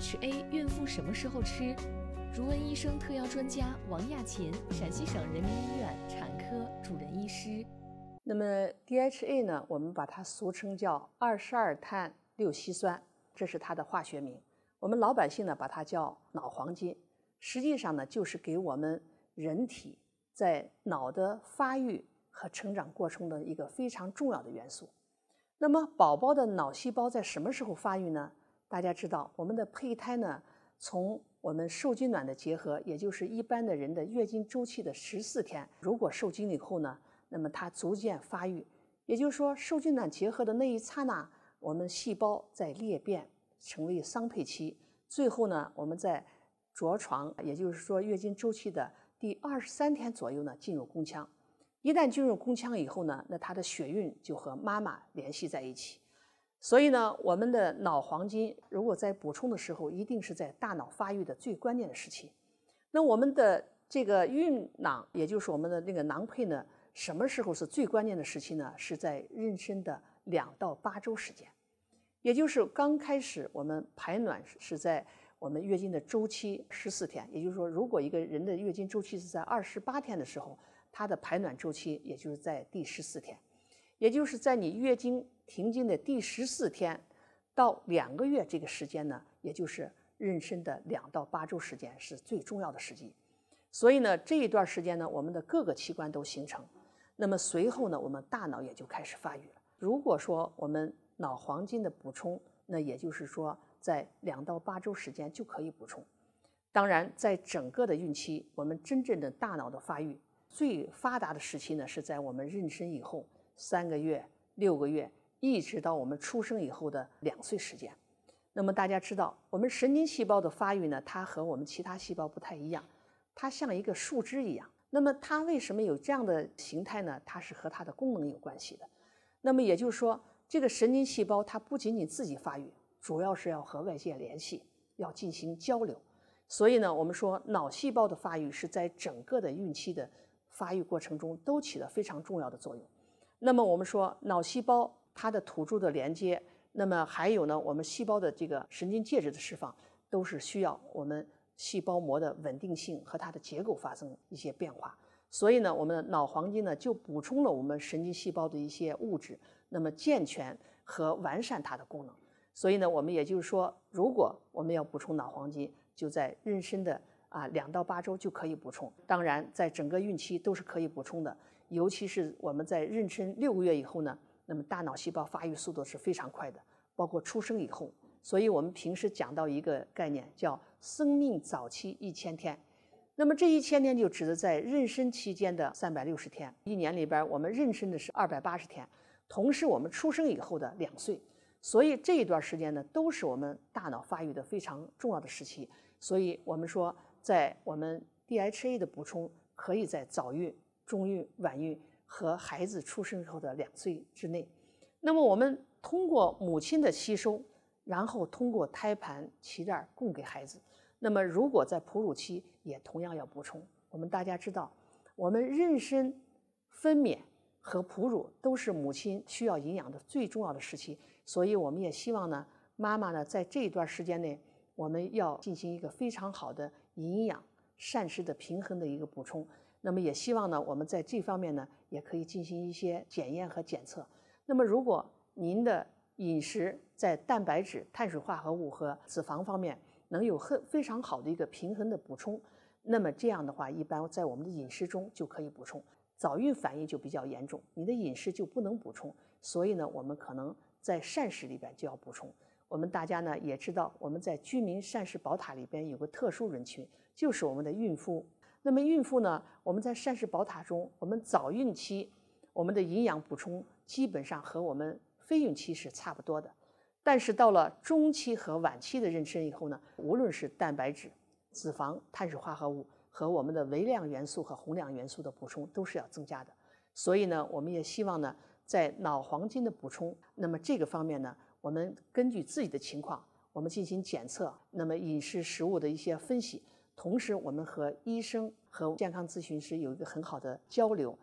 DHA 孕妇什么时候吃？如闻医生特邀专家王亚琴，陕西省人民医院产科主任医师。那么 DHA 呢？我们把它俗称叫二十二碳六烯酸，这是它的化学名。我们老百姓呢，把它叫脑黄金。实际上呢，就是给我们人体在脑的发育和成长过程的一个非常重要的元素。那么宝宝的脑细胞在什么时候发育呢？大家知道，我们的胚胎呢，从我们受精卵的结合，也就是一般的人的月经周期的十四天，如果受精以后呢，那么它逐渐发育。也就是说，受精卵结合的那一刹那，我们细胞在裂变，成为桑胚期。最后呢，我们在着床，也就是说月经周期的第二十三天左右呢，进入宫腔。一旦进入宫腔以后呢，那它的血运就和妈妈联系在一起。所以呢，我们的脑黄金如果在补充的时候，一定是在大脑发育的最关键的时期。那我们的这个孕囊，也就是我们的那个囊胚呢，什么时候是最关键的时期呢？是在妊娠的两到八周时间，也就是刚开始我们排卵是在我们月经的周期十四天。也就是说，如果一个人的月经周期是在二十八天的时候，它的排卵周期也就是在第十四天。也就是在你月经停经的第十四天到两个月这个时间呢，也就是妊娠的两到八周时间是最重要的时机。所以呢，这一段时间呢，我们的各个器官都形成。那么随后呢，我们大脑也就开始发育了。如果说我们脑黄金的补充，那也就是说在两到八周时间就可以补充。当然，在整个的孕期，我们真正的大脑的发育最发达的时期呢，是在我们妊娠以后。三个月、六个月，一直到我们出生以后的两岁时间。那么大家知道，我们神经细胞的发育呢，它和我们其他细胞不太一样，它像一个树枝一样。那么它为什么有这样的形态呢？它是和它的功能有关系的。那么也就是说，这个神经细胞它不仅仅自己发育，主要是要和外界联系，要进行交流。所以呢，我们说脑细胞的发育是在整个的孕期的发育过程中都起了非常重要的作用。那么我们说，脑细胞它的土著的连接，那么还有呢，我们细胞的这个神经介质的释放，都是需要我们细胞膜的稳定性和它的结构发生一些变化。所以呢，我们的脑黄金呢就补充了我们神经细胞的一些物质，那么健全和完善它的功能。所以呢，我们也就是说，如果我们要补充脑黄金，就在妊娠的啊两到八周就可以补充，当然在整个孕期都是可以补充的。尤其是我们在妊娠六个月以后呢，那么大脑细胞发育速度是非常快的，包括出生以后。所以，我们平时讲到一个概念，叫“生命早期一千天”。那么，这一千天就指的在妊娠期间的三百六十天，一年里边我们妊娠的是二百八十天，同时我们出生以后的两岁。所以，这一段时间呢，都是我们大脑发育的非常重要的时期。所以我们说，在我们 DHA 的补充可以在早孕。中孕、晚孕和孩子出生后的两岁之内，那么我们通过母亲的吸收，然后通过胎盘脐带供给孩子。那么如果在哺乳期也同样要补充。我们大家知道，我们妊娠、分娩和哺乳都是母亲需要营养的最重要的时期，所以我们也希望呢，妈妈呢在这一段时间内，我们要进行一个非常好的营养膳食的平衡的一个补充。那么也希望呢，我们在这方面呢也可以进行一些检验和检测。那么如果您的饮食在蛋白质、碳水化合物和脂肪方面能有很非常好的一个平衡的补充，那么这样的话，一般在我们的饮食中就可以补充。早孕反应就比较严重，你的饮食就不能补充，所以呢，我们可能在膳食里边就要补充。我们大家呢也知道，我们在居民膳食宝塔里边有个特殊人群，就是我们的孕妇。那么孕妇呢，我们在膳食宝塔中，我们早孕期，我们的营养补充基本上和我们非孕期是差不多的，但是到了中期和晚期的妊娠以后呢，无论是蛋白质、脂肪、碳水化合物和我们的微量元素和宏量元素的补充都是要增加的。所以呢，我们也希望呢，在脑黄金的补充，那么这个方面呢，我们根据自己的情况，我们进行检测，那么饮食食物的一些分析。同时，我们和医生和健康咨询师有一个很好的交流。